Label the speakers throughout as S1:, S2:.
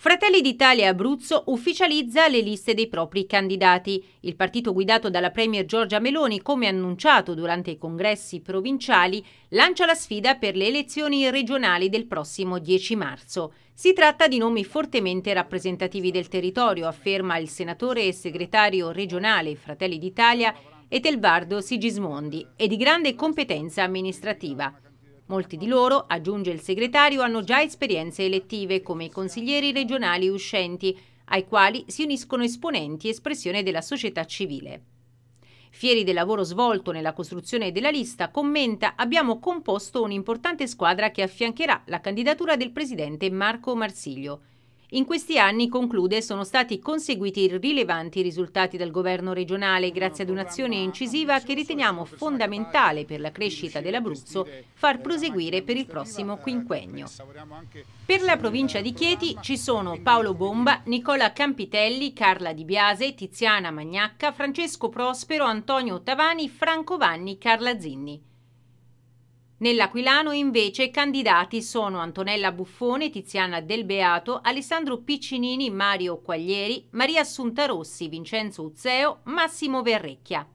S1: Fratelli d'Italia Abruzzo ufficializza le liste dei propri candidati. Il partito guidato dalla Premier Giorgia Meloni, come annunciato durante i congressi provinciali, lancia la sfida per le elezioni regionali del prossimo 10 marzo. Si tratta di nomi fortemente rappresentativi del territorio, afferma il senatore e segretario regionale Fratelli d'Italia Etelvardo Sigismondi, e di grande competenza amministrativa. Molti di loro, aggiunge il segretario, hanno già esperienze elettive come i consiglieri regionali uscenti, ai quali si uniscono esponenti e espressione della società civile. Fieri del lavoro svolto nella costruzione della lista, commenta abbiamo composto un'importante squadra che affiancherà la candidatura del presidente Marco Marsiglio. In questi anni, conclude, sono stati conseguiti rilevanti risultati dal governo regionale grazie ad un'azione incisiva che riteniamo fondamentale per la crescita dell'Abruzzo far proseguire per il prossimo quinquennio. Per la provincia di Chieti ci sono Paolo Bomba, Nicola Campitelli, Carla Di Biase, Tiziana Magnacca, Francesco Prospero, Antonio Ottavani, Franco Vanni, Carla Zinni. Nell'Aquilano invece i candidati sono Antonella Buffone, Tiziana Del Beato, Alessandro Piccinini, Mario Quaglieri, Maria Assunta Rossi, Vincenzo Uzzeo, Massimo Verrecchia.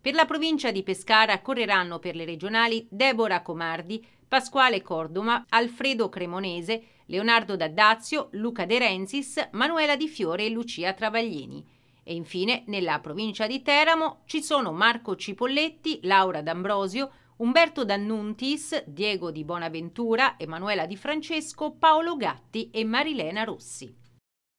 S1: Per la provincia di Pescara correranno per le regionali Deborah Comardi, Pasquale Cordoma, Alfredo Cremonese, Leonardo D'Addazio, Luca De Renzis, Manuela Di Fiore e Lucia Travaglini. E infine, nella provincia di Teramo ci sono Marco Cipolletti, Laura D'Ambrosio, Umberto D'Annuntis, Diego di Bonaventura, Emanuela Di Francesco, Paolo Gatti e Marilena Rossi.